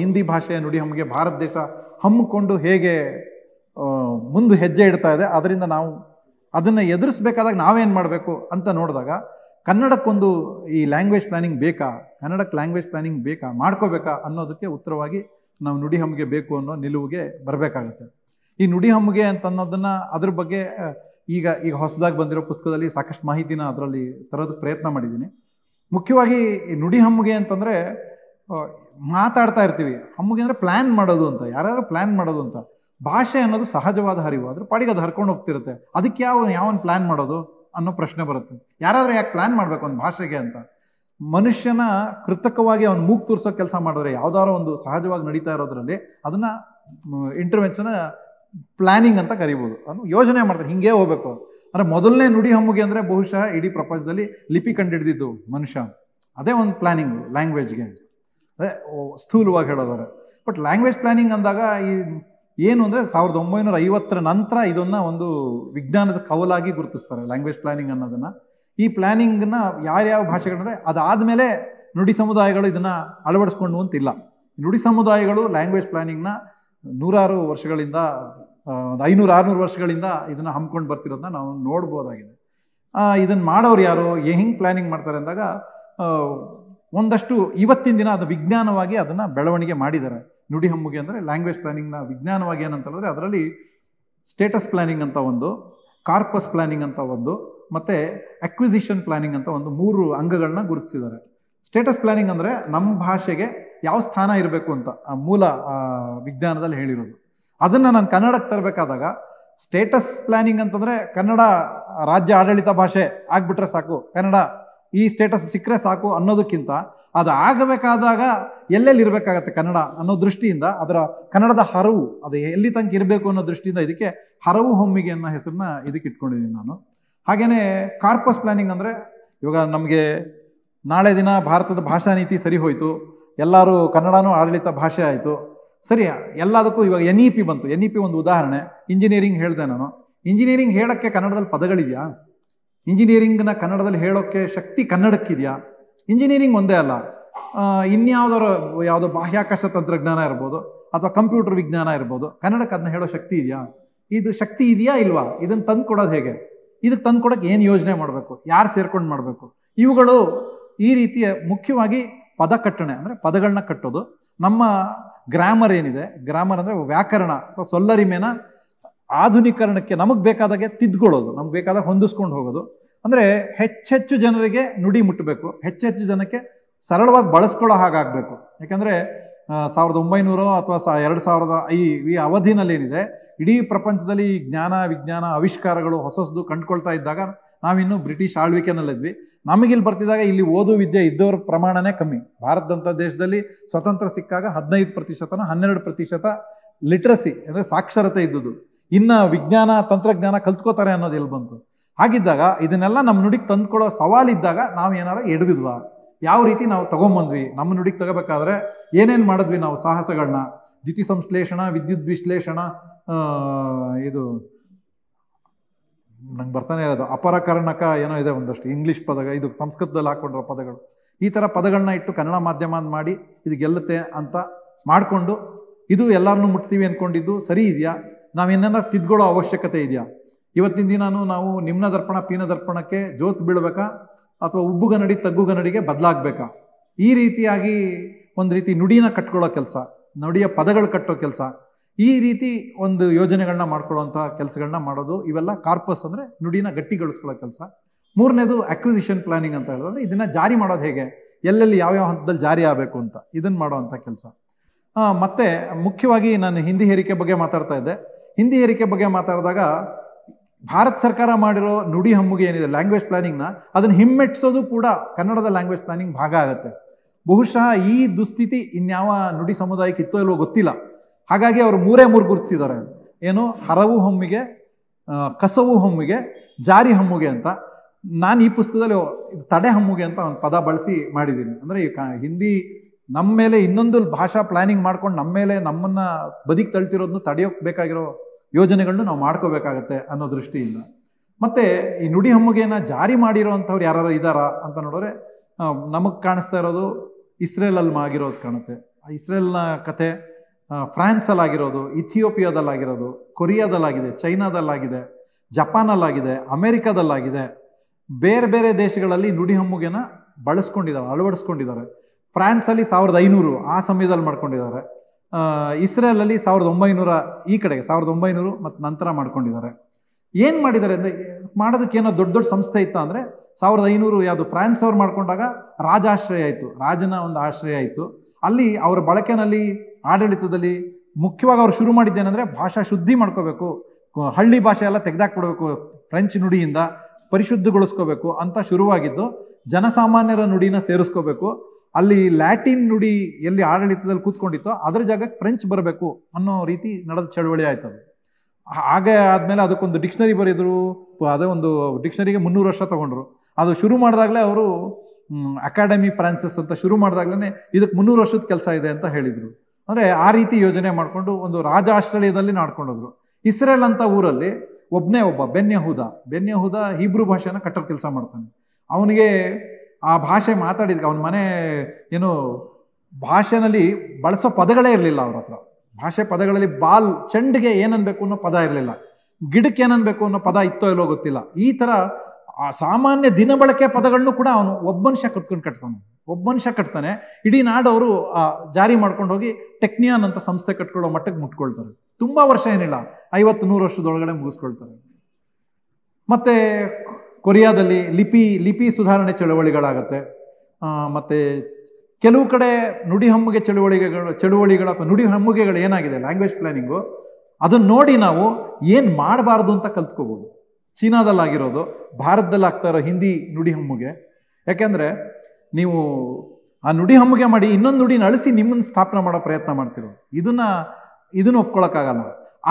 ಹಿಂದಿ ಭಾಷೆಯ ನುಡಿ ಹಮ್ಮಿಗೆ ಭಾರತ ದೇಶ ಹಮ್ಮಿಕೊಂಡು ಹೇಗೆ ಮುಂದೆ ಹೆಜ್ಜೆ ಇಡ್ತಾ ಇದೆ ಅದರಿಂದ ನಾವು ಅದನ್ನು ಎದುರಿಸ್ಬೇಕಾದಾಗ ನಾವೇನು ಮಾಡಬೇಕು ಅಂತ ನೋಡಿದಾಗ ಕನ್ನಡಕ್ಕೊಂದು ಈ ಲ್ಯಾಂಗ್ವೇಜ್ ಪ್ಲಾನಿಂಗ್ ಬೇಕಾ ಕನ್ನಡಕ್ಕೆ ಲ್ಯಾಂಗ್ವೇಜ್ ಪ್ಲಾನಿಂಗ್ ಬೇಕಾ ಮಾಡ್ಕೋಬೇಕಾ ಅನ್ನೋದಕ್ಕೆ ಉತ್ತರವಾಗಿ ನಾವು ನುಡಿ ಹಮ್ಗೆ ಬೇಕು ಅನ್ನೋ ನಿಲುವಿಗೆ ಬರಬೇಕಾಗುತ್ತೆ ಈ ನುಡಿ ಹಮ್ಮಿಗೆ ಅಂತ ಅನ್ನೋದನ್ನು ಅದ್ರ ಬಗ್ಗೆ ಈಗ ಈಗ ಹೊಸದಾಗಿ ಬಂದಿರೋ ಪುಸ್ತಕದಲ್ಲಿ ಸಾಕಷ್ಟು ಮಾಹಿತಿನ ಅದರಲ್ಲಿ ತರೋದಕ್ಕೆ ಪ್ರಯತ್ನ ಮಾಡಿದ್ದೀನಿ ಮುಖ್ಯವಾಗಿ ನುಡಿ ಹಮ್ಮಿಗೆ ಅಂತಂದರೆ ಮಾತಾಡ್ತಾ ಇರ್ತೀವಿ ಅಮ್ಮಗೆ ಅಂದರೆ ಪ್ಲ್ಯಾನ್ ಮಾಡೋದು ಅಂತ ಯಾರಾದರೂ ಪ್ಲ್ಯಾನ್ ಮಾಡೋದು ಅಂತ ಭಾಷೆ ಅನ್ನೋದು ಸಹಜವಾದ ಹರಿವು ಆದರೆ ಪಾಡಿಗೆ ಅದು ಹರ್ಕೊಂಡು ಹೋಗ್ತಿರುತ್ತೆ ಅದಕ್ಕೆ ಯಾವ ಯಾವನ್ ಪ್ಲ್ಯಾನ್ ಮಾಡೋದು ಅನ್ನೋ ಪ್ರಶ್ನೆ ಬರುತ್ತೆ ಯಾರಾದರೂ ಯಾಕೆ ಪ್ಲ್ಯಾನ್ ಮಾಡಬೇಕು ಒಂದು ಭಾಷೆಗೆ ಅಂತ ಮನುಷ್ಯನ ಕೃತಕವಾಗಿ ಅವ್ನು ಮೂಗ್ ತೋರಿಸೋ ಕೆಲಸ ಮಾಡಿದ್ರೆ ಯಾವುದಾರೋ ಒಂದು ಸಹಜವಾಗಿ ನಡೀತಾ ಇರೋದ್ರಲ್ಲಿ ಅದನ್ನ ಇಂಟರ್ವೆನ್ಷನ್ ಪ್ಲ್ಯಾನಿಂಗ್ ಅಂತ ಕರಿಬೋದು ಅದು ಯೋಜನೆ ಮಾಡ್ತಾರೆ ಹಿಂಗೆ ಹೋಗ್ಬೇಕು ಅಂದರೆ ಮೊದಲನೇ ನುಡಿ ಹಮ್ಮುಗೆ ಅಂದರೆ ಬಹುಶಃ ಇಡೀ ಪ್ರಪಂಚದಲ್ಲಿ ಲಿಪಿ ಕಂಡು ಮನುಷ್ಯ ಅದೇ ಒಂದು ಪ್ಲ್ಯಾನಿಂಗು ಲ್ಯಾಂಗ್ವೇಜ್ಗೆ ಅಂದರೆ ಸ್ಥೂಲವಾಗಿ ಹೇಳೋದಾದ್ರೆ ಬಟ್ ಲ್ಯಾಂಗ್ವೇಜ್ ಪ್ಲಾನಿಂಗ್ ಅಂದಾಗ ಈ ಏನು ಅಂದರೆ ಸಾವಿರದ ಒಂಬೈನೂರ ಐವತ್ತರ ನಂತರ ಇದನ್ನು ಒಂದು ವಿಜ್ಞಾನದ ಕವಲಾಗಿ ಗುರುತಿಸ್ತಾರೆ ಲ್ಯಾಂಗ್ವೇಜ್ ಪ್ಲಾನಿಂಗ್ ಅನ್ನೋದನ್ನು ಈ ಪ್ಲ್ಯಾನಿಂಗನ್ನ ಯಾರ್ಯಾವ ಭಾಷೆಗಳಂದರೆ ಅದಾದಮೇಲೆ ನುಡಿ ಸಮುದಾಯಗಳು ಇದನ್ನು ಅಳವಡಿಸ್ಕೊಂಡು ಅಂತಿಲ್ಲ ನುಡಿ ಸಮುದಾಯಗಳು ಲ್ಯಾಂಗ್ವೇಜ್ ಪ್ಲಾನಿಂಗ್ನ ನೂರಾರು ವರ್ಷಗಳಿಂದ ಒಂದು ಐನೂರು ಆರುನೂರು ವರ್ಷಗಳಿಂದ ಇದನ್ನು ಹಮ್ಮಿಕೊಂಡು ಬರ್ತಿರೋದನ್ನ ನಾವು ನೋಡ್ಬೋದಾಗಿದೆ ಇದನ್ನು ಮಾಡೋರು ಯಾರು ಹೆಂಗೆ ಪ್ಲ್ಯಾನಿಂಗ್ ಮಾಡ್ತಾರೆ ಅಂದಾಗ ಒಂದಷ್ಟು ಇವತ್ತಿನ ದಿನ ಅದು ವಿಜ್ಞಾನವಾಗಿ ಅದನ್ನು ಬೆಳವಣಿಗೆ ಮಾಡಿದ್ದಾರೆ ನುಡಿ ಅಂದರೆ ಲ್ಯಾಂಗ್ವೇಜ್ ಪ್ಲಾನಿಂಗ್ನ ವಿಜ್ಞಾನವಾಗಿ ಏನಂತ ಹೇಳಿದ್ರೆ ಅದರಲ್ಲಿ ಸ್ಟೇಟಸ್ ಪ್ಲಾನಿಂಗ್ ಅಂತ ಒಂದು ಕಾರ್ಪಸ್ ಪ್ಲಾನಿಂಗ್ ಅಂತ ಒಂದು ಮತ್ತು ಅಕ್ವಿಸಿಷನ್ ಪ್ಲಾನಿಂಗ್ ಅಂತ ಒಂದು ಮೂರು ಅಂಗಗಳನ್ನ ಗುರುತಿಸಿದ್ದಾರೆ ಸ್ಟೇಟಸ್ ಪ್ಲಾನಿಂಗ್ ಅಂದರೆ ನಮ್ಮ ಭಾಷೆಗೆ ಯಾವ ಸ್ಥಾನ ಇರಬೇಕು ಅಂತ ಆ ಮೂಲ ವಿಜ್ಞಾನದಲ್ಲಿ ಹೇಳಿರೋದು ಅದನ್ನು ನಾನು ಕನ್ನಡಕ್ಕೆ ತರಬೇಕಾದಾಗ ಸ್ಟೇಟಸ್ ಪ್ಲಾನಿಂಗ್ ಅಂತಂದರೆ ಕನ್ನಡ ರಾಜ್ಯ ಆಡಳಿತ ಭಾಷೆ ಆಗ್ಬಿಟ್ರೆ ಸಾಕು ಕನ್ನಡ ಈ ಸ್ಟೇಟಸ್ ಸಿಕ್ಕರೆ ಸಾಕು ಅನ್ನೋದಕ್ಕಿಂತ ಅದು ಆಗಬೇಕಾದಾಗ ಎಲ್ಲೆಲ್ಲಿ ಇರಬೇಕಾಗತ್ತೆ ಕನ್ನಡ ಅನ್ನೋ ದೃಷ್ಟಿಯಿಂದ ಅದರ ಕನ್ನಡದ ಹರವು ಅದು ಎಲ್ಲಿ ತನಕ ಇರಬೇಕು ಅನ್ನೋ ದೃಷ್ಟಿಯಿಂದ ಇದಕ್ಕೆ ಹರವು ಹೊಮ್ಮಿಗೆ ಅನ್ನೋ ಹೆಸರನ್ನ ಇದಕ್ಕೆ ಇಟ್ಕೊಂಡಿದ್ದೀನಿ ನಾನು ಹಾಗೆಯೇ ಕಾರ್ಪಸ್ ಪ್ಲಾನಿಂಗ್ ಅಂದರೆ ಇವಾಗ ನಮಗೆ ನಾಳೆ ದಿನ ಭಾರತದ ಭಾಷಾ ನೀತಿ ಸರಿ ಹೋಯಿತು ಎಲ್ಲರೂ ಕನ್ನಡನೂ ಆಡಳಿತ ಭಾಷೆ ಆಯಿತು ಸರಿ ಎಲ್ಲದಕ್ಕೂ ಇವಾಗ ಎನ್ ಇ ಪಿ ಬಂತು ಎನ್ ಇ ಪಿ ಒಂದು ಉದಾಹರಣೆ ಇಂಜಿನಿಯರಿಂಗ್ ಹೇಳಿದೆ ನಾನು ಇಂಜಿನಿಯರಿಂಗ್ ಹೇಳೋಕ್ಕೆ ಕನ್ನಡದಲ್ಲಿ ಪದಗಳಿದೆಯಾ ಇಂಜಿನಿಯರಿಂಗ್ನ ಕನ್ನಡದಲ್ಲಿ ಹೇಳೋಕ್ಕೆ ಶಕ್ತಿ ಕನ್ನಡಕ್ಕಿದೆಯಾ ಇಂಜಿನಿಯರಿಂಗ್ ಒಂದೇ ಅಲ್ಲ ಇನ್ಯಾವುದರ ಯಾವುದೋ ಬಾಹ್ಯಾಕಾಶ ತಂತ್ರಜ್ಞಾನ ಇರ್ಬೋದು ಅಥವಾ ಕಂಪ್ಯೂಟರ್ ವಿಜ್ಞಾನ ಇರ್ಬೋದು ಕನ್ನಡಕ್ಕೆ ಅದನ್ನ ಹೇಳೋ ಶಕ್ತಿ ಇದೆಯಾ ಇದು ಶಕ್ತಿ ಇದೆಯಾ ಇಲ್ವಾ ಇದನ್ನು ತಂದು ಕೊಡೋದು ಹೇಗೆ ಇದಕ್ಕೆ ತಂದು ಕೊಡೋಕೆ ಏನು ಯೋಜನೆ ಮಾಡಬೇಕು ಯಾರು ಸೇರ್ಕೊಂಡು ಮಾಡಬೇಕು ಇವುಗಳು ಈ ರೀತಿಯ ಮುಖ್ಯವಾಗಿ ಪದ ಕಟ್ಟಣೆ ಅಂದರೆ ಪದಗಳನ್ನ ಕಟ್ಟೋದು ನಮ್ಮ ಗ್ರಾಮರ್ ಏನಿದೆ ಗ್ರಾಮರ್ ಅಂದರೆ ವ್ಯಾಕರಣ ಅಥವಾ ಸೊಲ್ಲರಿಮೆನ ಆಧುನೀಕರಣಕ್ಕೆ ನಮಗೆ ಬೇಕಾದಾಗೆ ತಿದ್ಕೊಳ್ಳೋದು ನಮ್ಗೆ ಬೇಕಾದಾಗ ಹೊಂದಿಸ್ಕೊಂಡು ಹೋಗೋದು ಅಂದರೆ ಹೆಚ್ಚೆಚ್ಚು ಜನರಿಗೆ ನುಡಿ ಮುಟ್ಟಬೇಕು ಹೆಚ್ಚೆಚ್ಚು ಜನಕ್ಕೆ ಸರಳವಾಗಿ ಬಳಸ್ಕೊಳ್ಳೋ ಹಾಗಾಗಬೇಕು ಯಾಕಂದ್ರೆ ಸಾವಿರದ ಒಂಬೈನೂರು ಅಥವಾ ಎರಡು ಸಾವಿರದ ಐ ಈ ಅವಧಿನಲ್ಲಿ ಏನಿದೆ ಇಡೀ ಪ್ರಪಂಚದಲ್ಲಿ ಜ್ಞಾನ ವಿಜ್ಞಾನ ಆವಿಷ್ಕಾರಗಳು ಹೊಸದು ಕಂಡುಕೊಳ್ತಾ ಇದ್ದಾಗ ನಾವಿನ್ನು ಬ್ರಿಟಿಷ್ ಆಳ್ವಿಕೆನಲ್ಲಿದ್ವಿ ನಮಗಿಲ್ಲಿ ಬರ್ತಿದ್ದಾಗ ಇಲ್ಲಿ ಓದು ವಿದ್ಯೆ ಇದ್ದವ್ರ ಪ್ರಮಾಣನೇ ಕಮ್ಮಿ ಭಾರತದಂಥ ದೇಶದಲ್ಲಿ ಸ್ವತಂತ್ರ ಸಿಕ್ಕಾಗ ಹದಿನೈದು ಪ್ರತಿಶತನ ಹನ್ನೆರಡು ಪ್ರತಿಶತ ಲಿಟ್ರಸಿ ಅಂದರೆ ಸಾಕ್ಷರತೆ ಇದ್ದುದು ಇನ್ನು ವಿಜ್ಞಾನ ತಂತ್ರಜ್ಞಾನ ಕಲ್ತ್ಕೋತಾರೆ ಅನ್ನೋದು ಎಲ್ಲಿ ಬಂತು ಹಾಗಿದ್ದಾಗ ಇದನ್ನೆಲ್ಲ ನಮ್ಮ ನುಡಿಗೆ ಸವಾಲು ಇದ್ದಾಗ ನಾವು ಏನಾರು ಎಡವಿದ್ವಾ ಯಾವ ರೀತಿ ನಾವು ತಗೊಂಬಂದ್ವಿ ನಮ್ಮ ನುಡಿಗೆ ತಗೋಬೇಕಾದ್ರೆ ಏನೇನು ಮಾಡಿದ್ವಿ ನಾವು ಸಾಹಸಗಳನ್ನ ದ್ಯುತಿ ಸಂಶ್ಲೇಷಣ ವಿದ್ಯುತ್ ವಿಶ್ಲೇಷಣ ಇದು ನಂಗೆ ಬರ್ತಾನೆ ಇರೋದು ಅಪರಕರಣಕ ಏನೋ ಇದೆ ಒಂದಷ್ಟು ಇಂಗ್ಲೀಷ್ ಪದ ಇದು ಸಂಸ್ಕೃತದಲ್ಲಿ ಹಾಕ್ಕೊಂಡಿರೋ ಪದಗಳು ಈ ಥರ ಪದಗಳನ್ನ ಇಟ್ಟು ಕನ್ನಡ ಮಾಧ್ಯಮ ಮಾಡಿ ಇದು ಗೆಲ್ಲುತ್ತೆ ಅಂತ ಮಾಡಿಕೊಂಡು ಇದು ಎಲ್ಲರನ್ನೂ ಮುಟ್ತೀವಿ ಅಂದ್ಕೊಂಡಿದ್ದು ಸರಿ ಇದೆಯಾ ನಾವೇನಾರ ತಿದ್ಕೊಳ್ಳೋ ಅವಶ್ಯಕತೆ ಇದೆಯಾ ಇವತ್ತಿನ ದಿನಾನು ನಾವು ನಿಮ್ನ ದರ್ಪಣ ಪೀನ ದರ್ಪಣಕ್ಕೆ ಜೋತ್ ಬೀಳ್ಬೇಕಾ ಅಥವಾ ಉಬ್ಬುಗನ್ನಡಿ ತಗ್ಗುಗನ್ನಡಿಗೆ ಬದಲಾಗಬೇಕಾ ಈ ರೀತಿಯಾಗಿ ಒಂದು ರೀತಿ ನುಡಿನ ಕಟ್ಕೊಳ್ಳೋ ಕೆಲಸ ನುಡಿಯ ಪದಗಳು ಕಟ್ಟೋ ಕೆಲಸ ಈ ರೀತಿ ಒಂದು ಯೋಜನೆಗಳನ್ನ ಮಾಡ್ಕೊಳ್ಳೋಂಥ ಕೆಲಸಗಳನ್ನ ಮಾಡೋದು ಇವೆಲ್ಲ ಕಾರ್ಪಸ್ ಅಂದರೆ ನುಡಿನ ಗಟ್ಟಿಗೊಳಿಸ್ಕೊಳ್ಳೋ ಕೆಲಸ ಮೂರನೇದು ಅಕ್ವಿಸಿಷನ್ ಪ್ಲಾನಿಂಗ್ ಅಂತ ಹೇಳಿದ್ರೆ ಇದನ್ನ ಜಾರಿ ಮಾಡೋದು ಹೇಗೆ ಎಲ್ಲೆಲ್ಲಿ ಯಾವ್ಯಾವ ಹಂತದಲ್ಲಿ ಜಾರಿ ಆಗಬೇಕು ಅಂತ ಇದನ್ನು ಮಾಡೋವಂಥ ಕೆಲಸ ಮತ್ತೆ ಮುಖ್ಯವಾಗಿ ನಾನು ಹಿಂದಿ ಹೇರಿಕೆ ಬಗ್ಗೆ ಮಾತಾಡ್ತಾ ಇದ್ದೆ ಹಿಂದಿ ಏರಿಕೆ ಬಗ್ಗೆ ಮಾತಾಡಿದಾಗ ಭಾರತ ಸರ್ಕಾರ ಮಾಡಿರೋ ನುಡಿ ಹಮ್ಮುಗೆ ಏನಿದೆ ಲ್ಯಾಂಗ್ವೇಜ್ ಪ್ಲಾನಿಂಗ್ನ ಅದನ್ನು ಹಿಮ್ಮೆಟ್ಸೋದು ಕೂಡ ಕನ್ನಡದ ಲ್ಯಾಂಗ್ವೇಜ್ ಪ್ಲಾನಿಂಗ್ ಭಾಗ ಆಗುತ್ತೆ ಬಹುಶಃ ಈ ದುಸ್ಥಿತಿ ಇನ್ಯಾವ ನುಡಿ ಸಮುದಾಯಕ್ಕೆ ಇತ್ತೋ ಇಲ್ವೋ ಗೊತ್ತಿಲ್ಲ ಹಾಗಾಗಿ ಅವರು ಮೂರೇ ಮೂರು ಗುರುತಿಸಿದ್ದಾರೆ ಏನು ಹರವು ಹಮ್ಮಿಗೆ ಕಸವು ಹಮ್ಮಿಗೆ ಜಾರಿ ಹಮ್ಮುಗೆ ಅಂತ ನಾನು ಈ ಪುಸ್ತಕದಲ್ಲಿ ತಡೆ ಹಮ್ಮುಗೆ ಅಂತ ಒಂದು ಪದ ಬಳಸಿ ಮಾಡಿದ್ದೀನಿ ಅಂದರೆ ಈ ಹಿಂದಿ ನಮ್ಮ ಮೇಲೆ ಇನ್ನೊಂದು ಭಾಷಾ ಪ್ಲಾನಿಂಗ್ ಮಾಡ್ಕೊಂಡು ನಮ್ಮ ಮೇಲೆ ನಮ್ಮನ್ನು ಬದಿಗೆ ತಳ್ತಿರೋದನ್ನ ತಡೆಯೋಕ್ಕೆ ಬೇಕಾಗಿರೋ ಯೋಜನೆಗಳನ್ನ ನಾವು ಮಾಡ್ಕೋಬೇಕಾಗತ್ತೆ ಅನ್ನೋ ದೃಷ್ಟಿಯಿಂದ ಮತ್ತೆ ಈ ನುಡಿ ಜಾರಿ ಅಂಥವ್ರು ಯಾರು ಇದ್ದಾರಾ ಅಂತ ನೋಡಿದ್ರೆ ನಮಗೆ ಕಾಣಿಸ್ತಾ ಇರೋದು ಇಸ್ರೇಲಲ್ಲಿ ಆಗಿರೋದು ಕಾಣುತ್ತೆ ಇಸ್ರೇಲ್ನ ಕತೆ ಫ್ರಾನ್ಸಲ್ಲಾಗಿರೋದು ಇಥಿಯೋಪಿಯಾದಲ್ಲಾಗಿರೋದು ಕೊರಿಯಾದಲ್ಲಾಗಿದೆ ಚೈನಾದಲ್ಲಾಗಿದೆ ಜಪಾನಲ್ಲಾಗಿದೆ ಅಮೆರಿಕಾದಲ್ಲಾಗಿದೆ ಬೇರೆ ಬೇರೆ ದೇಶಗಳಲ್ಲಿ ನುಡಿ ಹಮ್ಮುಗೆನ ಬಳಸ್ಕೊಂಡಿದ್ದಾರೆ ಅಳವಡಿಸ್ಕೊಂಡಿದ್ದಾರೆ ಫ್ರಾನ್ಸಲ್ಲಿ ಸಾವಿರದ ಐನೂರು ಆ ಸಮಯದಲ್ಲಿ ಮಾಡ್ಕೊಂಡಿದ್ದಾರೆ ಇಸ್ರೇಲಲ್ಲಿ ಸಾವಿರದ ಒಂಬೈನೂರ ಈ ಕಡೆಗೆ ಸಾವಿರದ ಒಂಬೈನೂರು ಮತ್ತು ನಂತರ ಮಾಡ್ಕೊಂಡಿದ್ದಾರೆ ಏನು ಮಾಡಿದ್ದಾರೆ ಅಂದರೆ ಏನೋ ದೊಡ್ಡ ದೊಡ್ಡ ಸಂಸ್ಥೆ ಇತ್ತ ಅಂದ್ರೆ ಸಾವಿರದ ಐನೂರು ಯಾವುದು ಫ್ರಾನ್ಸ್ ಅವ್ರು ಮಾಡ್ಕೊಂಡಾಗ ರಾಜಾಶ್ರಯ ಆಯಿತು ರಾಜನ ಒಂದು ಆಶ್ರಯ ಆಯಿತು ಅಲ್ಲಿ ಅವರ ಬಳಕೆನಲ್ಲಿ ಆಡಳಿತದಲ್ಲಿ ಮುಖ್ಯವಾಗಿ ಅವ್ರು ಶುರು ಮಾಡಿದ್ದೇನೆಂದರೆ ಭಾಷಾ ಶುದ್ಧಿ ಮಾಡ್ಕೋಬೇಕು ಹಳ್ಳಿ ಭಾಷೆ ಎಲ್ಲ ತೆಗೆದಾಕ್ಬಿಡ್ಬೇಕು ಫ್ರೆಂಚ್ ನುಡಿಯಿಂದ ಪರಿಶುದ್ಧಗೊಳಿಸ್ಕೋಬೇಕು ಅಂತ ಶುರುವಾಗಿದ್ದು ಜನಸಾಮಾನ್ಯರ ನುಡಿನ ಸೇರಿಸ್ಕೋಬೇಕು ಅಲ್ಲಿ ಲ್ಯಾಟಿನ್ ನುಡಿ ಎಲ್ಲಿ ಆಡಳಿತದಲ್ಲಿ ಕೂತ್ಕೊಂಡಿತ್ತು ಅದರ ಜಾಗಕ್ಕೆ ಫ್ರೆಂಚ್ ಬರಬೇಕು ಅನ್ನೋ ರೀತಿ ನಡೆದ ಚಳವಳಿ ಆಯ್ತು ಅದು ಹಾಗೆ ಆದಮೇಲೆ ಅದಕ್ಕೊಂದು ಡಿಕ್ಷನರಿ ಬರೆದರು ಅದೇ ಒಂದು ಡಿಕ್ಷನರಿಗೆ ಮುನ್ನೂರು ವರ್ಷ ತಗೊಂಡ್ರು ಅದು ಶುರು ಮಾಡಿದಾಗಲೇ ಅವರು ಅಕಾಡೆಮಿ ಫ್ರಾನ್ಸಿಸ್ ಅಂತ ಶುರು ಮಾಡಿದಾಗಲೇ ಇದಕ್ಕೆ ಮುನ್ನೂರು ವರ್ಷದ ಕೆಲಸ ಇದೆ ಅಂತ ಹೇಳಿದರು ಅಂದರೆ ಆ ರೀತಿ ಯೋಜನೆ ಮಾಡಿಕೊಂಡು ಒಂದು ರಾಜ ಆಶ್ರಯದಲ್ಲಿ ನಾಡ್ಕೊಂಡೋದ್ರು ಇಸ್ರೇಲ್ ಅಂತ ಊರಲ್ಲಿ ಒಬ್ಬನೇ ಒಬ್ಬ ಬೆನ್ಯಹುದ ಬೆನ್ಯಹುದ ಹೀಬ್ರೂ ಭಾಷೆನ ಕಟ್ಟರ್ ಕೆಲಸ ಮಾಡ್ತಾನೆ ಅವನಿಗೆ ಆ ಭಾಷೆ ಮಾತಾಡಿದ್ಕೆ ಅವನ ಮನೆ ಏನು ಭಾಷೆನಲ್ಲಿ ಬಳಸೋ ಪದಗಳೇ ಇರಲಿಲ್ಲ ಅವ್ರ ಹತ್ರ ಭಾಷೆ ಪದಗಳಲ್ಲಿ ಬಾಲ್ ಚೆಂಡಿಗೆ ಏನನ್ಬೇಕು ಅನ್ನೋ ಪದ ಇರಲಿಲ್ಲ ಗಿಡಕ್ಕೆ ಏನನ್ಬೇಕು ಅನ್ನೋ ಪದ ಇತ್ತೋ ಇಲ್ಲೋ ಗೊತ್ತಿಲ್ಲ ಈ ಥರ ಆ ಸಾಮಾನ್ಯ ದಿನ ಬಳಕೆ ಪದಗಳನ್ನು ಕೂಡ ಅವನು ಒಬ್ಬ ಮನುಷ್ಯ ಕಟ್ಕೊಂಡು ಕಟ್ತಾನೆ ಒಬ್ಬ ಮನುಷ್ಯ ಕಟ್ತಾನೆ ಇಡೀ ನಾಡವರು ಜಾರಿ ಮಾಡ್ಕೊಂಡು ಹೋಗಿ ಟೆಕ್ನಿಯಾನ್ ಅಂತ ಸಂಸ್ಥೆ ಕಟ್ಕೊಳ್ಳೋ ಮಟ್ಟಕ್ಕೆ ಮುಟ್ಕೊಳ್ತಾರೆ ತುಂಬ ವರ್ಷ ಏನಿಲ್ಲ ಐವತ್ತು ನೂರು ವರ್ಷದೊಳಗಡೆ ಮುಗಿಸ್ಕೊಳ್ತಾರೆ ಮತ್ತೆ ಕೊರಿಯಾದಲ್ಲಿ ಲಿಪಿ ಲಿಪಿ ಸುಧಾರಣೆ ಚಳವಳಿಗಳಾಗತ್ತೆ ಮತ್ತು ಕೆಲವು ಕಡೆ ನುಡಿಹಮ್ಮುಗೆ ಚಳುವಳಿಗಳು ಚಳುವಳಿಗೆಗಳು ಚಳುವಳಿಗಳು ಅಥವಾ ನುಡಿ ಏನಾಗಿದೆ ಲ್ಯಾಂಗ್ವೇಜ್ ಪ್ಲಾನಿಂಗು ಅದನ್ನು ನೋಡಿ ನಾವು ಏನು ಮಾಡಬಾರ್ದು ಅಂತ ಕಲ್ತ್ಕೋಬೋದು ಚೀನಾದಲ್ಲಿ ಆಗಿರೋದು ಭಾರತದಲ್ಲಿ ಆಗ್ತಾ ಇರೋ ಹಿಂದಿ ನುಡಿ ಯಾಕೆಂದ್ರೆ ಯಾಕೆಂದರೆ ನೀವು ಆ ನುಡಿಹಮ್ಮುಗೆ ಮಾಡಿ ಇನ್ನೊಂದು ನುಡಿನ ಅಳಿಸಿ ನಿಮ್ಮನ್ನು ಸ್ಥಾಪನೆ ಮಾಡೋ ಪ್ರಯತ್ನ ಮಾಡ್ತಿರೋ ಇದನ್ನು ಇದನ್ನು ಒಪ್ಕೊಳ್ಳೋಕ್ಕಾಗಲ್ಲ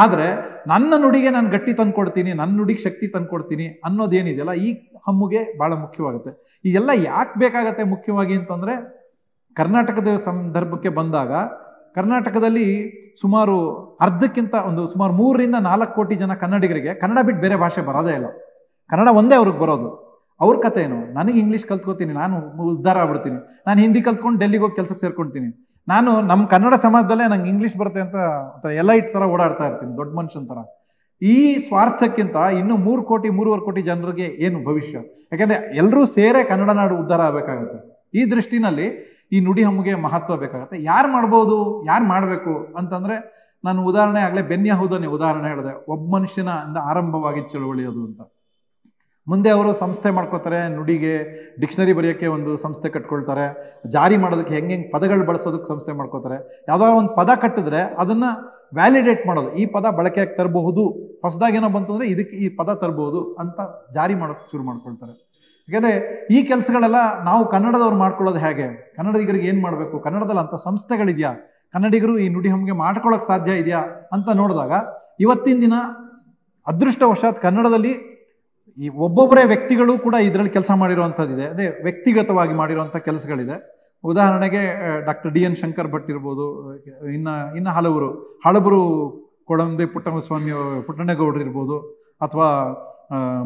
ಆದರೆ ನನ್ನ ನುಡಿಗೆ ನಾನು ಗಟ್ಟಿ ತಂದ್ಕೊಡ್ತೀನಿ ನನ್ನ ನುಡಿಗೆ ಶಕ್ತಿ ತಂದ್ಕೊಡ್ತೀನಿ ಅನ್ನೋದೇನಿದೆಯಲ್ಲ ಈ ಹಮ್ಮುಗೆ ಭಾಳ ಮುಖ್ಯವಾಗುತ್ತೆ ಇದೆಲ್ಲ ಯಾಕೆ ಬೇಕಾಗತ್ತೆ ಮುಖ್ಯವಾಗಿ ಅಂತಂದರೆ ಕರ್ನಾಟಕದ ಸಂದರ್ಭಕ್ಕೆ ಬಂದಾಗ ಕರ್ನಾಟಕದಲ್ಲಿ ಸುಮಾರು ಅರ್ಧಕ್ಕಿಂತ ಒಂದು ಸುಮಾರು ಮೂರರಿಂದ ನಾಲ್ಕು ಕೋಟಿ ಜನ ಕನ್ನಡಿಗರಿಗೆ ಕನ್ನಡ ಬಿಟ್ಟು ಬೇರೆ ಭಾಷೆ ಬರೋದೇ ಇಲ್ಲ ಕನ್ನಡ ಒಂದೇ ಅವ್ರಿಗೆ ಬರೋದು ಅವ್ರ ಕಥೆ ಏನು ನನಗೆ ಇಂಗ್ಲೀಷ್ ಕಲ್ತ್ಕೋತೀನಿ ನಾನು ಉದ್ಧಾರ ಆಗ್ಬಿಡ್ತೀನಿ ನಾನು ಹಿಂದಿ ಕಲ್ತ್ಕೊಂಡು ಡೆಲ್ಲಿಗೆ ಹೋಗಿ ಕೆಲಸಕ್ಕೆ ಸೇರ್ಕೊಳ್ತೀನಿ ನಾನು ನಮ್ಮ ಕನ್ನಡ ಸಮಾಜದಲ್ಲೇ ನಂಗೆ ಇಂಗ್ಲೀಷ್ ಬರುತ್ತೆ ಅಂತ ಎಲ್ಲ ಇಟ್ ಥರ ಓಡಾಡ್ತಾ ಇರ್ತೀನಿ ದೊಡ್ಡ ಮನುಷ್ಯನ ಥರ ಈ ಸ್ವಾರ್ಥಕ್ಕಿಂತ ಇನ್ನು ಮೂರು ಕೋಟಿ ಮೂರುವರೆ ಕೋಟಿ ಜನರಿಗೆ ಏನು ಭವಿಷ್ಯ ಯಾಕಂದರೆ ಎಲ್ಲರೂ ಸೇರೆ ಕನ್ನಡ ನಾಡು ಉದ್ಧಾರ ಆಗಬೇಕಾಗುತ್ತೆ ಈ ದೃಷ್ಟಿನಲ್ಲಿ ಈ ನುಡಿ ಹಮ್ಮಿಗೆ ಮಹತ್ವ ಬೇಕಾಗುತ್ತೆ ಯಾರು ಮಾಡ್ಬೋದು ಯಾರು ಮಾಡಬೇಕು ಅಂತಂದರೆ ನಾನು ಉದಾಹರಣೆ ಆಗಲೇ ಬೆನ್ಯಾಹುದನೇ ಉದಾಹರಣೆ ಹೇಳಿದೆ ಒಬ್ಬ ಮನುಷ್ಯನ ಆರಂಭವಾಗಿ ಚಳುವಳಿಯೋದು ಅಂತ ಮುಂದೆ ಅವರು ಸಂಸ್ಥೆ ಮಾಡ್ಕೋತಾರೆ ನುಡಿಗೆ ಡಿಕ್ಷನರಿ ಬರೆಯೋಕ್ಕೆ ಒಂದು ಸಂಸ್ಥೆ ಕಟ್ಕೊಳ್ತಾರೆ ಜಾರಿ ಮಾಡೋದಕ್ಕೆ ಹೆಂಗೆ ಹೆಂಗೆ ಪದಗಳು ಬಳಸೋದಕ್ಕೆ ಸಂಸ್ಥೆ ಮಾಡ್ಕೋತಾರೆ ಯಾವುದೋ ಒಂದು ಪದ ಕಟ್ಟಿದ್ರೆ ಅದನ್ನು ವ್ಯಾಲಿಡೇಟ್ ಮಾಡೋದು ಈ ಪದ ಬಳಕೆಯಾಗಿ ತರಬಹುದು ಹೊಸದಾಗೇನೋ ಬಂತು ಅಂದರೆ ಇದಕ್ಕೆ ಈ ಪದ ತರಬಹುದು ಅಂತ ಜಾರಿ ಮಾಡೋಕ್ಕೆ ಶುರು ಮಾಡ್ಕೊಳ್ತಾರೆ ಯಾಕೆಂದರೆ ಈ ಕೆಲಸಗಳೆಲ್ಲ ನಾವು ಕನ್ನಡದವ್ರು ಮಾಡ್ಕೊಳ್ಳೋದು ಹೇಗೆ ಕನ್ನಡಿಗರಿಗೆ ಏನು ಮಾಡಬೇಕು ಕನ್ನಡದಲ್ಲಿ ಅಂಥ ಸಂಸ್ಥೆಗಳಿದೆಯಾ ಕನ್ನಡಿಗರು ಈ ನುಡಿ ಹಮ್ಮಿಗೆ ಮಾಡ್ಕೊಳ್ಳೋಕೆ ಸಾಧ್ಯ ಇದೆಯಾ ಅಂತ ನೋಡಿದಾಗ ಇವತ್ತಿನ ದಿನ ಅದೃಷ್ಟವಶಾತ್ ಕನ್ನಡದಲ್ಲಿ ಈ ಒಬ್ಬೊಬ್ಬರೇ ವ್ಯಕ್ತಿಗಳು ಕೂಡ ಇದರಲ್ಲಿ ಕೆಲಸ ಮಾಡಿರುವಂಥದ್ದಿದೆ ಅದೇ ವ್ಯಕ್ತಿಗತವಾಗಿ ಮಾಡಿರುವಂಥ ಕೆಲಸಗಳಿದೆ ಉದಾಹರಣೆಗೆ doctor D N Shankar Bhat ಇರ್ಬೋದು ಇನ್ನು ಇನ್ನು ಹಲವರು ಹಳಬರು ಕೊಡಂಬೆ ಪುಟ್ಟಮಸ್ವಾಮಿ ಪುಟ್ಟಣ್ಣಗೌಡರು ಇರ್ಬೋದು ಅಥವಾ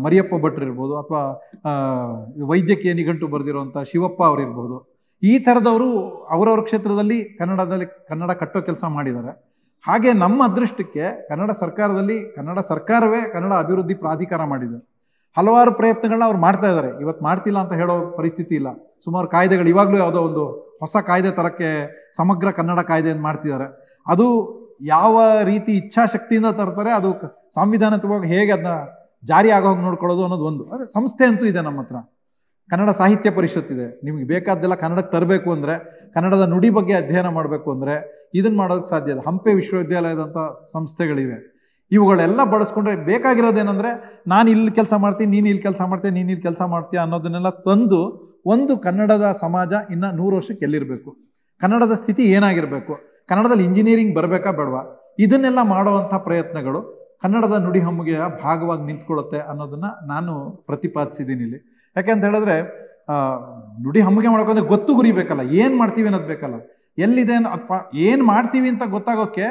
ಮರಿಯಪ್ಪ ಭಟ್ರು ಇರ್ಬೋದು ಅಥವಾ ವೈದ್ಯಕೀಯ ನಿಘಂಟು ಬರೆದಿರುವಂಥ ಶಿವಪ್ಪ ಅವರಿರ್ಬೋದು ಈ ಥರದವರು ಅವರವ್ರ ಕ್ಷೇತ್ರದಲ್ಲಿ ಕನ್ನಡದಲ್ಲಿ ಕನ್ನಡ ಕಟ್ಟೋ ಕೆಲಸ ಮಾಡಿದ್ದಾರೆ ಹಾಗೆ ನಮ್ಮ ಅದೃಷ್ಟಕ್ಕೆ ಕನ್ನಡ ಸರ್ಕಾರದಲ್ಲಿ ಕನ್ನಡ ಸರ್ಕಾರವೇ ಕನ್ನಡ ಅಭಿವೃದ್ಧಿ ಪ್ರಾಧಿಕಾರ ಮಾಡಿದೆ ಹಲವಾರು ಪ್ರಯತ್ನಗಳನ್ನ ಅವ್ರು ಮಾಡ್ತಾ ಇದ್ದಾರೆ ಇವತ್ತು ಮಾಡ್ತಿಲ್ಲ ಅಂತ ಹೇಳೋ ಪರಿಸ್ಥಿತಿ ಇಲ್ಲ ಸುಮಾರು ಕಾಯ್ದೆಗಳು ಇವಾಗಲೂ ಯಾವುದೋ ಒಂದು ಹೊಸ ಕಾಯ್ದೆ ತರಕ್ಕೆ ಸಮಗ್ರ ಕನ್ನಡ ಕಾಯ್ದೆಯನ್ನು ಮಾಡ್ತಿದ್ದಾರೆ ಅದು ಯಾವ ರೀತಿ ಇಚ್ಛಾಶಕ್ತಿಯಿಂದ ತರ್ತಾರೆ ಅದು ಸಂವಿಧಾನಾತ್ಮಕವಾಗಿ ಹೇಗೆ ಅದನ್ನ ಜಾರಿ ಆಗೋ ಹೋಗಿ ನೋಡ್ಕೊಳ್ಳೋದು ಅನ್ನೋದು ಒಂದು ಅಂದರೆ ಸಂಸ್ಥೆ ಅಂತೂ ಇದೆ ನಮ್ಮ ಹತ್ರ ಕನ್ನಡ ಸಾಹಿತ್ಯ ಪರಿಷತ್ ಇದೆ ನಿಮ್ಗೆ ಬೇಕಾದ್ದೆಲ್ಲ ಕನ್ನಡಕ್ಕೆ ತರಬೇಕು ಅಂದರೆ ಕನ್ನಡದ ನುಡಿ ಬಗ್ಗೆ ಅಧ್ಯಯನ ಮಾಡಬೇಕು ಅಂದರೆ ಇದನ್ನು ಮಾಡೋಕೆ ಸಾಧ್ಯ ಇದೆ ಹಂಪೆ ವಿಶ್ವವಿದ್ಯಾಲಯದಂಥ ಸಂಸ್ಥೆಗಳಿವೆ ಇವುಗಳೆಲ್ಲ ಬಳಸ್ಕೊಂಡ್ರೆ ಬೇಕಾಗಿರೋದೇನೆಂದರೆ ನಾನು ಇಲ್ಲಿ ಕೆಲಸ ಮಾಡ್ತೀನಿ ನೀನು ಇಲ್ಲಿ ಕೆಲಸ ಮಾಡ್ತೀನಿ ನೀನು ಇಲ್ಲಿ ಕೆಲಸ ಮಾಡ್ತೀಯ ಅನ್ನೋದನ್ನೆಲ್ಲ ತಂದು ಒಂದು ಕನ್ನಡದ ಸಮಾಜ ಇನ್ನು ನೂರು ವರ್ಷಕ್ಕೆ ಎಲ್ಲಿರಬೇಕು ಕನ್ನಡದ ಸ್ಥಿತಿ ಏನಾಗಿರಬೇಕು ಕನ್ನಡದಲ್ಲಿ ಇಂಜಿನಿಯರಿಂಗ್ ಬರಬೇಕಾ ಬೇಡವಾ ಇದನ್ನೆಲ್ಲ ಮಾಡುವಂಥ ಪ್ರಯತ್ನಗಳು ಕನ್ನಡದ ನುಡಿ ಹಮ್ಮಿಗೆ ಭಾಗವಾಗಿ ನಿಂತ್ಕೊಳ್ಳುತ್ತೆ ಅನ್ನೋದನ್ನು ನಾನು ಪ್ರತಿಪಾದಿಸಿದ್ದೀನಿ ಇಲ್ಲಿ ಯಾಕೆ ಅಂತ ಹೇಳಿದ್ರೆ ನುಡಿ ಹಮ್ಮಿಗೆ ಮಾಡ್ಕೊಂಡ್ರೆ ಗೊತ್ತು ಗುರಿ ಬೇಕಲ್ಲ ಏನು ಮಾಡ್ತೀವಿ ಅನ್ನೋದು ಬೇಕಲ್ಲ ಎಲ್ಲಿದೆ ಏನು ಮಾಡ್ತೀವಿ ಅಂತ ಗೊತ್ತಾಗೋಕ್ಕೆ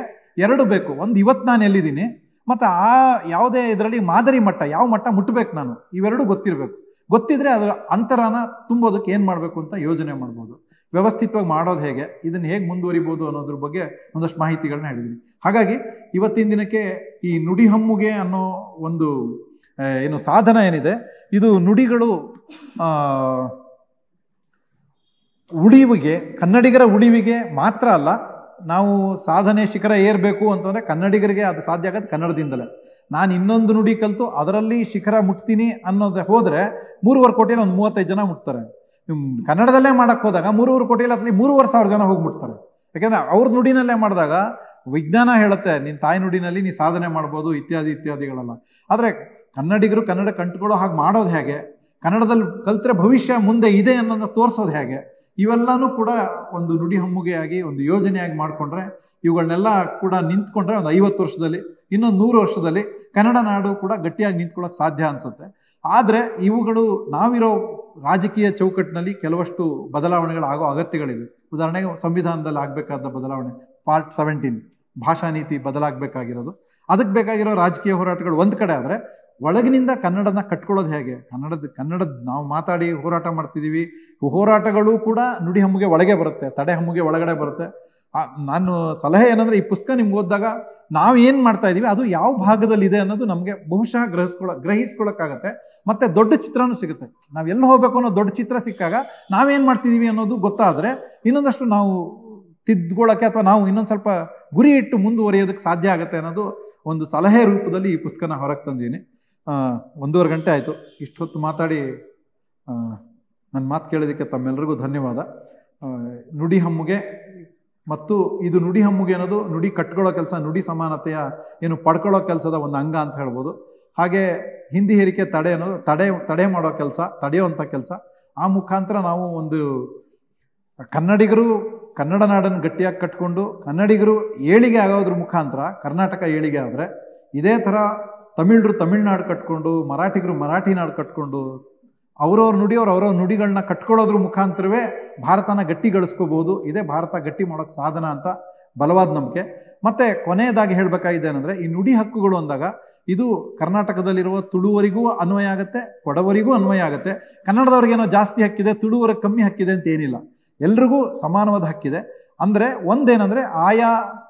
ಎರಡು ಬೇಕು ಒಂದು ಇವತ್ತು ನಾನು ಎಲ್ಲಿದ್ದೀನಿ ಮತ್ತು ಆ ಯಾವುದೇ ಇದರಲ್ಲಿ ಮಾದರಿ ಮಟ್ಟ ಯಾವ ಮಟ್ಟ ಮುಟ್ಟಬೇಕು ನಾನು ಇವೆರಡೂ ಗೊತ್ತಿರಬೇಕು ಗೊತ್ತಿದ್ರೆ ಅದರ ಅಂತರನ ತುಂಬೋದಕ್ಕೆ ಏನು ಮಾಡಬೇಕು ಅಂತ ಯೋಜನೆ ಮಾಡ್ಬೋದು ವ್ಯವಸ್ಥಿತವಾಗಿ ಮಾಡೋದು ಹೇಗೆ ಇದನ್ನು ಹೇಗೆ ಮುಂದುವರಿಬೋದು ಅನ್ನೋದ್ರ ಬಗ್ಗೆ ಒಂದಷ್ಟು ಮಾಹಿತಿಗಳನ್ನ ಹೇಳಿದ್ದೀನಿ ಹಾಗಾಗಿ ಇವತ್ತಿನ ದಿನಕ್ಕೆ ಈ ನುಡಿ ಹಮ್ಮುಗೆ ಅನ್ನೋ ಒಂದು ಏನು ಸಾಧನ ಏನಿದೆ ಇದು ನುಡಿಗಳು ಉಳಿವಿಗೆ ಕನ್ನಡಿಗರ ಉಳಿವಿಗೆ ಮಾತ್ರ ಅಲ್ಲ ನಾವು ಸಾಧನೆ ಶಿಖರ ಏರಬೇಕು ಅಂತಂದರೆ ಕನ್ನಡಿಗರಿಗೆ ಅದು ಸಾಧ್ಯ ಆಗೋದು ಕನ್ನಡದಿಂದಲೇ ನಾನು ಇನ್ನೊಂದು ನುಡಿ ಕಲಿತು ಅದರಲ್ಲಿ ಶಿಖರ ಮುಟ್ತೀನಿ ಅನ್ನೋದು ಹೋದರೆ ಮೂರುವರೆ ಕೋಟಿಯಲ್ಲಿ ಒಂದು ಮೂವತ್ತೈದು ಜನ ಮುಟ್ತಾರೆ ಕನ್ನಡದಲ್ಲೇ ಮಾಡೋಕ್ಕೆ ಹೋದಾಗ ಮೂರುವರೆ ಕೋಟಿಯಲ್ಲಿ ಅಸಲಿ ಮೂರುವರೆ ಸಾವಿರ ಜನ ಹೋಗಿ ಮುಟ್ತಾರೆ ಯಾಕೆಂದರೆ ಅವ್ರ ನುಡಿನಲ್ಲೇ ಮಾಡಿದಾಗ ವಿಜ್ಞಾನ ಹೇಳುತ್ತೆ ನಿನ್ನ ತಾಯಿ ನುಡಿನಲ್ಲಿ ನೀ ಸಾಧನೆ ಮಾಡ್ಬೋದು ಇತ್ಯಾದಿ ಇತ್ಯಾದಿಗಳೆಲ್ಲ ಆದರೆ ಕನ್ನಡಿಗರು ಕನ್ನಡ ಕಂಟ್ಕೊಳ್ಳೋ ಹಾಗೆ ಮಾಡೋದು ಹೇಗೆ ಕನ್ನಡದಲ್ಲಿ ಕಲ್ತ್ರೆ ಭವಿಷ್ಯ ಮುಂದೆ ಇದೆ ಅನ್ನೋದನ್ನ ತೋರಿಸೋದು ಹೇಗೆ ಇವೆಲ್ಲನೂ ಕೂಡ ಒಂದು ನುಡಿ ಹಮ್ಮುಗೆಯಾಗಿ ಒಂದು ಯೋಜನೆಯಾಗಿ ಮಾಡಿಕೊಂಡ್ರೆ ಇವುಗಳನ್ನೆಲ್ಲ ಕೂಡ ನಿಂತ್ಕೊಂಡ್ರೆ ಒಂದು ಐವತ್ತು ವರ್ಷದಲ್ಲಿ ಇನ್ನೊಂದು ನೂರು ವರ್ಷದಲ್ಲಿ ಕನ್ನಡ ನಾಡು ಕೂಡ ಗಟ್ಟಿಯಾಗಿ ನಿಂತ್ಕೊಳ್ಳೋಕೆ ಸಾಧ್ಯ ಅನ್ಸುತ್ತೆ ಆದರೆ ಇವುಗಳು ನಾವಿರೋ ರಾಜಕೀಯ ಚೌಕಟ್ಟಿನಲ್ಲಿ ಕೆಲವಷ್ಟು ಬದಲಾವಣೆಗಳು ಆಗೋ ಅಗತ್ಯಗಳಿವೆ ಉದಾಹರಣೆಗೆ ಸಂವಿಧಾನದಲ್ಲಿ ಆಗ್ಬೇಕಾದ ಬದಲಾವಣೆ ಪಾರ್ಟ್ ಸೆವೆಂಟೀನ್ ಭಾಷಾ ನೀತಿ ಬದಲಾಗಬೇಕಾಗಿರೋದು ಅದಕ್ಕೆ ಬೇಕಾಗಿರೋ ರಾಜಕೀಯ ಹೋರಾಟಗಳು ಒಂದು ಕಡೆ ಆದರೆ ಒಳಗಿನಿಂದ ಕನ್ನಡನ ಕಟ್ಕೊಳ್ಳೋದು ಹೇಗೆ ಕನ್ನಡದ ಕನ್ನಡದ ನಾವು ಮಾತಾಡಿ ಹೋರಾಟ ಮಾಡ್ತಿದ್ದೀವಿ ಹೋರಾಟಗಳು ಕೂಡ ನುಡಿ ಹಮ್ಮಿಗೆ ಒಳಗೆ ಬರುತ್ತೆ ತಡೆ ಹಮ್ಮಿಗೆ ಒಳಗಡೆ ಬರುತ್ತೆ ನಾನು ಸಲಹೆ ಏನಂದರೆ ಈ ಪುಸ್ತಕ ನಿಮ್ಗೆ ಓದಿದಾಗ ನಾವು ಏನು ಮಾಡ್ತಾ ಇದ್ದೀವಿ ಅದು ಯಾವ ಭಾಗದಲ್ಲಿ ಇದೆ ಅನ್ನೋದು ನಮಗೆ ಬಹುಶಃ ಗ್ರಹಿಸ್ಕೊಳ ಗ್ರಹಿಸ್ಕೊಳಕ್ಕಾಗತ್ತೆ ಮತ್ತೆ ದೊಡ್ಡ ಚಿತ್ರನೂ ಸಿಗುತ್ತೆ ನಾವು ಎಲ್ಲಿ ಹೋಗಬೇಕು ಅನ್ನೋ ದೊಡ್ಡ ಚಿತ್ರ ಸಿಕ್ಕಾಗ ನಾವೇನು ಮಾಡ್ತಿದ್ದೀವಿ ಅನ್ನೋದು ಗೊತ್ತಾದರೆ ಇನ್ನೊಂದಷ್ಟು ನಾವು ತಿದ್ಕೊಳ್ಳೋಕ್ಕೆ ಅಥವಾ ನಾವು ಇನ್ನೊಂದು ಸ್ವಲ್ಪ ಗುರಿ ಇಟ್ಟು ಮುಂದುವರಿಯೋದಕ್ಕೆ ಸಾಧ್ಯ ಆಗುತ್ತೆ ಅನ್ನೋದು ಒಂದು ಸಲಹೆ ರೂಪದಲ್ಲಿ ಈ ಪುಸ್ತಕನ ಹೊರಗೆ ತಂದೀನಿ ಒಂದೂವರೆ ಗಂಟೆ ಆಯಿತು ಇಷ್ಟೊತ್ತು ಮಾತಾಡಿ ನನ್ನ ಮಾತು ಕೇಳೋದಕ್ಕೆ ತಮ್ಮೆಲ್ಲರಿಗೂ ಧನ್ಯವಾದ ನುಡಿ ಹಮ್ಮುಗೆ ಮತ್ತು ಇದು ನುಡಿ ಹಮ್ಮುಗೆ ಅನ್ನೋದು ನುಡಿ ಕಟ್ಕೊಳ್ಳೋ ಕೆಲಸ ನುಡಿ ಸಮಾನತೆಯ ಏನು ಪಡ್ಕೊಳ್ಳೋ ಕೆಲಸದ ಒಂದು ಅಂಗ ಅಂತ ಹೇಳ್ಬೋದು ಹಾಗೆ ಹಿಂದಿ ಹೇರಿಕೆ ತಡೆ ಅನ್ನೋದು ತಡೆ ತಡೆ ಮಾಡೋ ಕೆಲಸ ತಡೆಯುವಂಥ ಕೆಲಸ ಆ ಮುಖಾಂತರ ನಾವು ಒಂದು ಕನ್ನಡಿಗರು ಕನ್ನಡ ನಾಡನ್ನು ಗಟ್ಟಿಯಾಗಿ ಕಟ್ಕೊಂಡು ಕನ್ನಡಿಗರು ಏಳಿಗೆ ಆಗೋದ್ರ ಮುಖಾಂತರ ಕರ್ನಾಟಕ ಏಳಿಗೆ ಆದರೆ ಇದೇ ಥರ ತಮಿಳರು ತಮಿಳ್ನಾಡು ಕಟ್ಕೊಂಡು ಮರಾಠಿಗರು ಮರಾಠಿ ನಾಡು ಕಟ್ಕೊಂಡು ಅವರವ್ರ ನುಡಿಯವ್ರು ಅವರವ್ರ ನುಡಿಗಳನ್ನ ಕಟ್ಕೊಳ್ಳೋದ್ರ ಮುಖಾಂತರವೇ ಭಾರತನ ಗಟ್ಟಿಗಳಿಸ್ಕೋಬಹುದು ಇದೇ ಭಾರತ ಗಟ್ಟಿ ಮಾಡೋಕೆ ಸಾಧನ ಅಂತ ಬಲವಾದ ನಂಬಿಕೆ ಮತ್ತೆ ಕೊನೆಯದಾಗಿ ಹೇಳಬೇಕಾಗಿದೆ ಏನಂದ್ರೆ ಈ ನುಡಿ ಹಕ್ಕುಗಳು ಅಂದಾಗ ಇದು ಕರ್ನಾಟಕದಲ್ಲಿರುವ ತುಳುವರಿಗೂ ಅನ್ವಯ ಆಗುತ್ತೆ ಕೊಡವರಿಗೂ ಅನ್ವಯ ಆಗುತ್ತೆ ಕನ್ನಡದವ್ರಿಗೇನೋ ಜಾಸ್ತಿ ಹಕ್ಕಿದೆ ತುಳುವರಿಗೆ ಕಮ್ಮಿ ಹಕ್ಕಿದೆ ಅಂತ ಏನಿಲ್ಲ ಎಲ್ರಿಗೂ ಸಮಾನವಾದ ಹಕ್ಕಿದೆ ಅಂದರೆ ಒಂದೇನಂದರೆ ಆಯಾ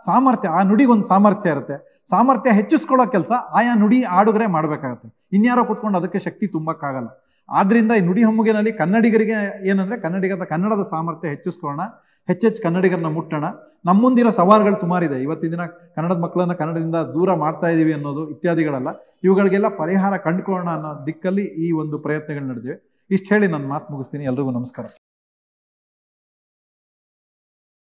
ಸಾಮರ್ಥ್ಯ ಆ ನುಡಿಗೊಂದು ಸಾಮರ್ಥ್ಯ ಇರುತ್ತೆ ಸಾಮರ್ಥ್ಯ ಹೆಚ್ಚಿಸ್ಕೊಳ್ಳೋ ಕೆಲಸ ಆಯಾ ನುಡಿ ಆಡುಗರೆ ಮಾಡಬೇಕಾಗತ್ತೆ ಇನ್ಯಾರೋ ಕೂತ್ಕೊಂಡು ಅದಕ್ಕೆ ಶಕ್ತಿ ತುಂಬಕ್ಕಾಗಲ್ಲ ಆದ್ದರಿಂದ ಈ ನುಡಿ ಹಮ್ಮುಗಿನಲ್ಲಿ ಕನ್ನಡಿಗರಿಗೆ ಏನಂದರೆ ಕನ್ನಡಿಗರ ಕನ್ನಡದ ಸಾಮರ್ಥ್ಯ ಹೆಚ್ಚಿಸ್ಕೊಳ್ಳೋಣ ಹೆಚ್ಚೆಚ್ಚು ಕನ್ನಡಿಗರನ್ನ ಮುಟ್ಟೋಣ ನಮ್ಮ ಮುಂದಿರೋ ಸವಾಲುಗಳು ಸುಮಾರಿದೆ ಇವತ್ತಿನ ದಿನ ಕನ್ನಡದ ಮಕ್ಕಳನ್ನು ಕನ್ನಡದಿಂದ ದೂರ ಮಾಡ್ತಾ ಇದ್ದೀವಿ ಅನ್ನೋದು ಇತ್ಯಾದಿಗಳೆಲ್ಲ ಇವುಗಳಿಗೆಲ್ಲ ಪರಿಹಾರ ಕಂಡುಕೊಳ್ಳೋಣ ಅನ್ನೋ ದಿಕ್ಕಲ್ಲಿ ಈ ಒಂದು ಪ್ರಯತ್ನಗಳು ನಡೆದಿವೆ ಇಷ್ಟು ಹೇಳಿ ನಾನು ಮಾತು ಮುಗಿಸ್ತೀನಿ ಎಲ್ರಿಗೂ ನಮಸ್ಕಾರ